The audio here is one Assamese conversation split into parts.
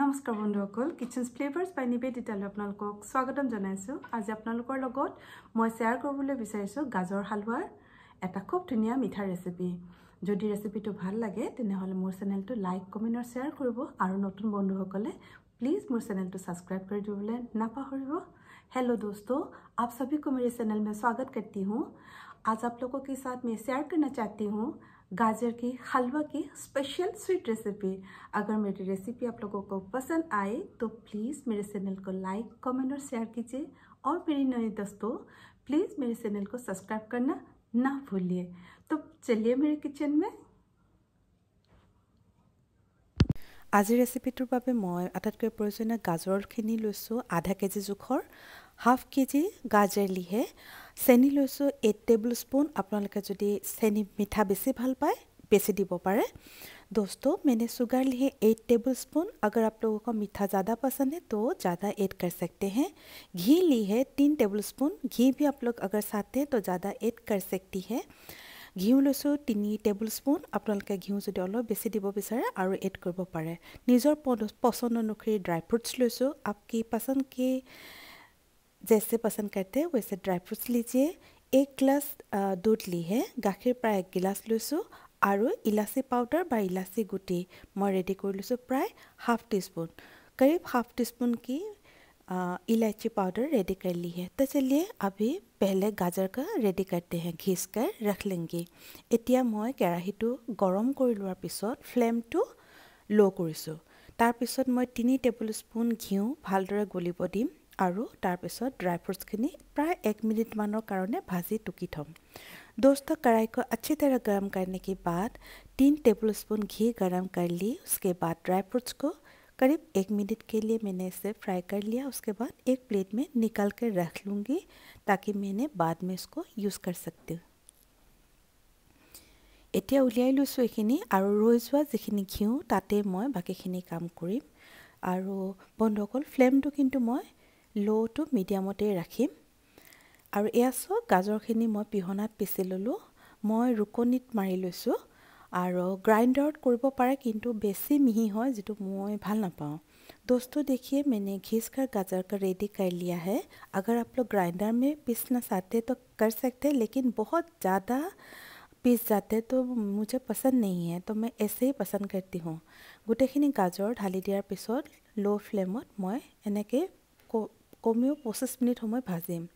নমস্কাৰ বন্ধুসকল কিচেন ফ্লেভাৰছ বাই নিবেদিতালৈ আপোনালোকক স্বাগতম জনাইছোঁ আজি আপোনালোকৰ লগত মই শ্বেয়াৰ কৰিবলৈ বিচাৰিছোঁ গাজৰ হালোৱাৰ এটা খুব ধুনীয়া মিঠা ৰেচিপি যদি ৰেচিপিটো ভাল লাগে তেনেহ'লে মোৰ চেনেলটো লাইক কমেণ্ট আৰু শ্বেয়াৰ কৰিব আৰু নতুন বন্ধুসকলে প্লিজ মোৰ চেনেলটো ছাবস্ক্ৰাইব কৰি দিবলৈ নাপাহৰিব হেল্ল' দোস্ত আপ সবিকো মেৰি চেনেল মই স্বাগত কৰি হওঁ आज आप लोगों के साथ मैं शेयर करना चाहती हूँ गाजर की हलवा की स्पेशल स्वीट रेसिपी अगर मेरी रेसिपी आप लोगों को पसंद आए तो प्लीज़ मेरे चैनल को लाइक कमेंट और शेयर कीजिए और मेरे नए दोस्तों प्लीज़ मेरे चैनल को सब्सक्राइब करना ना भूलिए तो चलिए मेरे किचन में आज ৰেচিপিটোৰ मैं মই गाजर প্ৰয়োজনীয় গাজৰখিনি आधा के जी जोखर হাফ কেজি গাজৰ লিহে চেনি লৈছোঁ এইট টেবুল স্পুন আপোনালোকে যদি চেনি মিঠা বেছি ভাল পায় বেছি দিব পাৰে दोस्तों मैंने शुगर लिए एट टेबल स्पून अगर आप लोगों को मीठा ज़्यादा पसंद है तो ज़्यादा ऐड कर सकते हैं घी ली है तीन टेबल स्पून घी भी आप लोग अगर साथ हैं तो ज़्यादा ऐड कर सकती है ঘিউ লৈছোঁ তিনি টেবুল স্পুন আপোনালোকে ঘিউ যদি অলপ বেছি দিব বিচাৰে আৰু এড কৰিব পাৰে নিজৰ পচন্দ অনুসৰি ড্ৰাই ফ্ৰুটছ লৈছোঁ আপ কি পচন্দ কি জেছে পচন কাটে ৱেছে ড্ৰাই ফ্ৰুটছ লিজিয়ে এক গিলাচ দুধ লিহে গাখীৰ প্ৰায় এক গিলাচ লৈছোঁ আৰু ইলাচি পাউডাৰ বা ইলাচি গুটি মই ৰেডি কৰি লৈছোঁ প্ৰায় হাফ টি স্পুন কৰিব হাফ টি স্পুন কি ইলাচি পাউডাৰ ৰেডি কৰি লিহে তে চলিয়ে আমি পেহলে গাজৰ কা ৰেডি কাটি হে ঘিচ কাই ৰাখ লেংগি এতিয়া মই কেৰাহীটো গৰম কৰি লোৱাৰ পিছত ফ্লেমটো ল' কৰিছোঁ তাৰপিছত মই তিনি টেবুল স্পুন ঘিউ ভালদৰে গলিব দিম আৰু তাৰপিছত ড্ৰাই ফ্ৰুটছখিনি প্ৰায় এক মিনিটমানৰ কাৰণে ভাজি টুকি থ'ম तक कड़ाई को अच्छी तरह गरम करने के बाद तीन टेबल स्पून घी गरम कर ली उसके बाद ड्राई फ्रूट्स को करीब एक मिनट के लिए मैंने इसे फ्राई कर लिया उसके बाद एक प्लेट में निकाल कर रख लूँगी ताकि मैंने बाद में इसको यूज़ कर सकती हूँ এতিয়া উলিয়াই লৈছোঁ এইখিনি আৰু ৰৈ যোৱা যিখিনি ঘিউ তাতে মই বাকীখিনি কাম কৰিম আৰু বন্ধুসকল ফ্লেমটো কিন্তু মই ল'টো মিডিয়ামতে ৰাখিম আৰু এয়া চ গাজৰখিনি মই পিহনাত পিচি ল'লোঁ মই ৰুকনিত মাৰি লৈছোঁ আৰু গ্ৰাইণ্ডাৰত কৰিব পাৰে কিন্তু বেছি মিহি হয় যিটো মই ভাল নাপাওঁ দোস্তো দেখিয়ে মানে ঘিচ কৰ গাজৰ কৰ ৰেডি কৰি লিয়া হে আগৰ আপোনালোক গ্ৰাইণ্ডাৰ মে পিচনা চাতে তো কৰ চাকে লেকিন বহুত জ্যাদা পিচ যাতে তো মুঝে পচন্দ নেহি হে তো মই এছেই পচন্দ কৰতি হওঁ গোটেইখিনি গাজৰ ঢালি দিয়াৰ পিছত ল' ফ্লেমত মই এনেকৈ कमेव पचिश मिनट समय भाजीम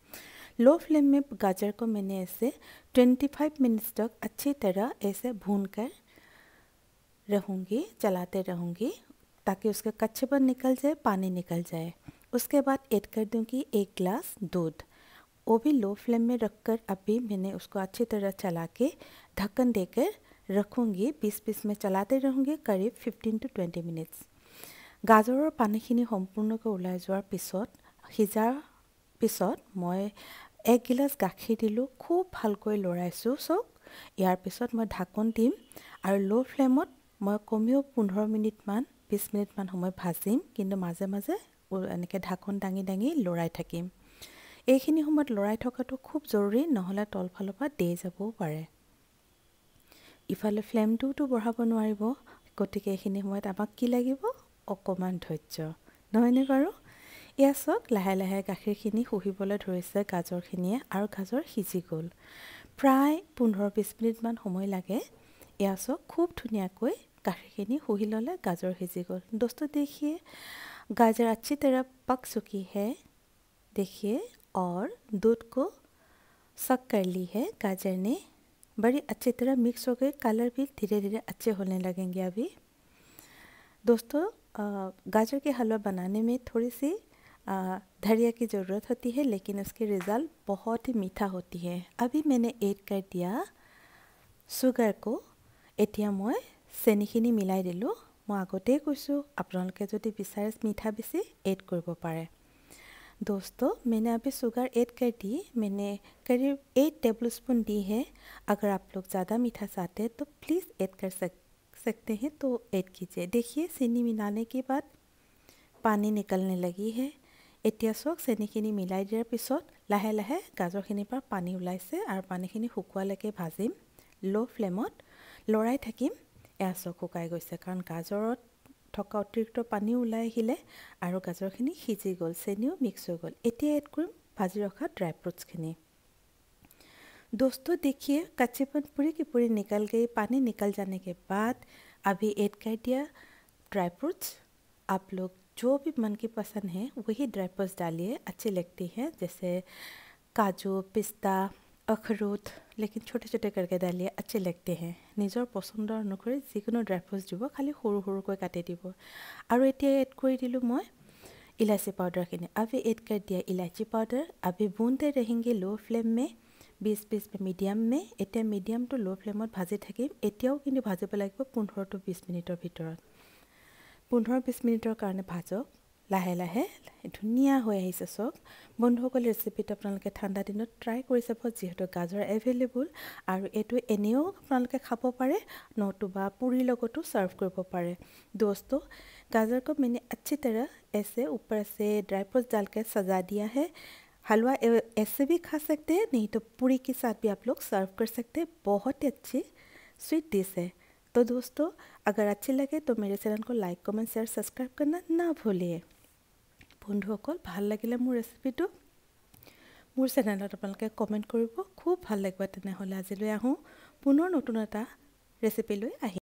लो फ्लेम में गाजर को मैंने ऐसे 25 मिनट्स तक अच्छी तरह ऐसे भून कर रहूँगी चलाते रहूँगी ताकि कच्चे कच्चेपन निकल जाए पानी निकल जाए उसके बाद ऐड कर दूँगी एक ग्लास दूध वो भी लो फ्लेम में रखकर अभी मैंने उसको अच्छी तरह चला के ढक्कन देकर रखूँगी बीस पीस में चलाते रहूँगी करीब फिफ्टीन टू ट्वेंटी मिनट्स গাজৰৰ পানীখিনি সম্পূৰ্ণকৈ ওলাই যোৱাৰ পিছত সিজাৰ পিছত মই এক গিলাচ গাখীৰ দিলোঁ খুব ভালকৈ লৰাইছোঁ চক ইয়াৰ পিছত মই ঢাকোন দিম আৰু ল' ফ্লেমত মই কমেও পোন্ধৰ মিনিটমান বিছ মিনিটমান সময় ভাজিম কিন্তু মাজে মাজে এনেকৈ ঢাকোন দাঙি দাঙি লৰাই থাকিম এইখিনি সময়ত লৰাই থকাটো খুব জৰুৰী নহ'লে তলফালৰ পৰা দেই যাবও পাৰে ইফালে ফ্লেমটোওতো বঢ়াব নোৱাৰিব গতিকে এইখিনি সময়ত আমাক কি লাগিব অকণমান ধৈৰ্য নহয়নে বাৰু এয়া চাওক লাহে লাহে গাখীৰখিনি শুহিবলৈ ধৰিছে গাজৰখিনিয়ে আৰু গাজৰ সিজি গ'ল প্ৰায় পোন্ধৰ বিছ মিনিটমান সময় লাগে এয়া চাওক খুব ধুনীয়াকৈ गाखिर हुई लले गाजर सिजी गल दोस्तों देखिए गाजर अच्छी तरह पक चुकी है देखिए और दूध को सक कर ली है गाजर ने बड़ी अच्छी तरह मिक्स हो गई कलर भी धीरे धीरे अच्छे होने लगेंगे अभी दोस्तों गाजर के हलवा बनाने में थोड़ी सी धैर्य की ज़रूरत होती है लेकिन उसकी रिज़ल्ट बहुत ही मीठा होती है अभी मैंने ऐड कर दिया চুগাৰ को इतना मैं चेनीखि मिला दिलूँ मैं आगते कैसो আপোনালোকে যদি विचार मीठा बेसि एड কৰিব दोस्तों मैंने अभी शुगर ऐड कर दी मैंने करीब एट टेबल स्पून दी है अगर आप लोग ज़्यादा मीठा चाहते हैं तो प्लीज़ ऐड कर सक सकते हैं तो ऐड कीजिए देखिए चीनी मिलाने के बाद पानी निकलने लगी है এতিয়া চাওক চেনিখিনি মিলাই দিয়াৰ পিছত লাহে লাহে গাজৰখিনিৰ পৰা পানী ওলাইছে আৰু পানীখিনি শুকোৱালৈকে ভাজিম ল' ফ্লেমত লৰাই থাকিম এয়া চাওক শুকাই গৈছে কাৰণ গাজৰত থকা অতিৰিক্ত পানী ওলাই আহিলে আৰু গাজৰখিনি সিজি গ'ল চেনিও মিক্স হৈ গ'ল এতিয়া এড কৰিম ভাজি ৰখা ড্ৰাই ফ্ৰুটছখিনি দোস্ত দেখিয়ে কাচিপন পুৰি কি পুৰি নিকাল গৈ পানী নিকাল জানেগৈ বাট আভি এড কাই দিয়া ড্ৰাই ফ্ৰুটছ আপলোক जो भी मन की पसंद है वही ड्राई फ्रूट्स डालिए अच्छे लगते हैं जैसे काजू पिस्ता अखरूत लेकिन छोटे छोटे करके डालिए अच्छे लगते हैं निजर पसंद अनुसार जिको ड्राई फ्रूट्स दी खाली सौ कटे दी और इतना एड कर दिलूँ मैं इलाची पाउडर खी अभी एड कर दिया इलाची पाउडर अभी बुनते रहेंगे लो फ्लेम में বিছ বিছ মিডিয়াম মে এতিয়া মিডিয়ামটো ল' ফ্লেমত ভাজি থাকিম এতিয়াও কিন্তু ভাজিব লাগিব পোন্ধৰ টু বিছ মিনিটৰ ভিতৰত পোন্ধৰ বিছ মিনিটৰ কাৰণে ভাজক লাহে লাহে ধুনীয়া হৈ আহিছে চব বন্ধুসকল ৰেচিপিটো আপোনালোকে ঠাণ্ডা দিনত ট্ৰাই কৰি চাব যিহেতু গাজৰ এভেইলেবল আৰু এইটো এনেও আপোনালোকে খাব পাৰে নতুবা পুৰিৰ লগতো ছাৰ্ভ কৰিব পাৰে দোষ্ট গাজৰ কো মেনে আচ্ছি তৰা এছে ওপৰ আছে ড্ৰাই ফ্ৰুট জালকে চাজা দিয়া হে হালোৱা এছে বি খা চাকে নহিত পুৰি কি চাট বি আপোনালোক ছাৰ্ভ কৰি চাকে বহুত আচ্ছি চুইট ডিছ হে तो दोस्तों अगर अच्छी लगे तो मेरे चैनल को लाइक कमेंट शेयर सब्सक्राइब करना ना भूलिए बंधुस् भल लगिल मोर रेसिपी तो मोर चेनेल कमेन्ट कर खूब भल लगे तेहले आज पुनः नतुन एट रेसिपी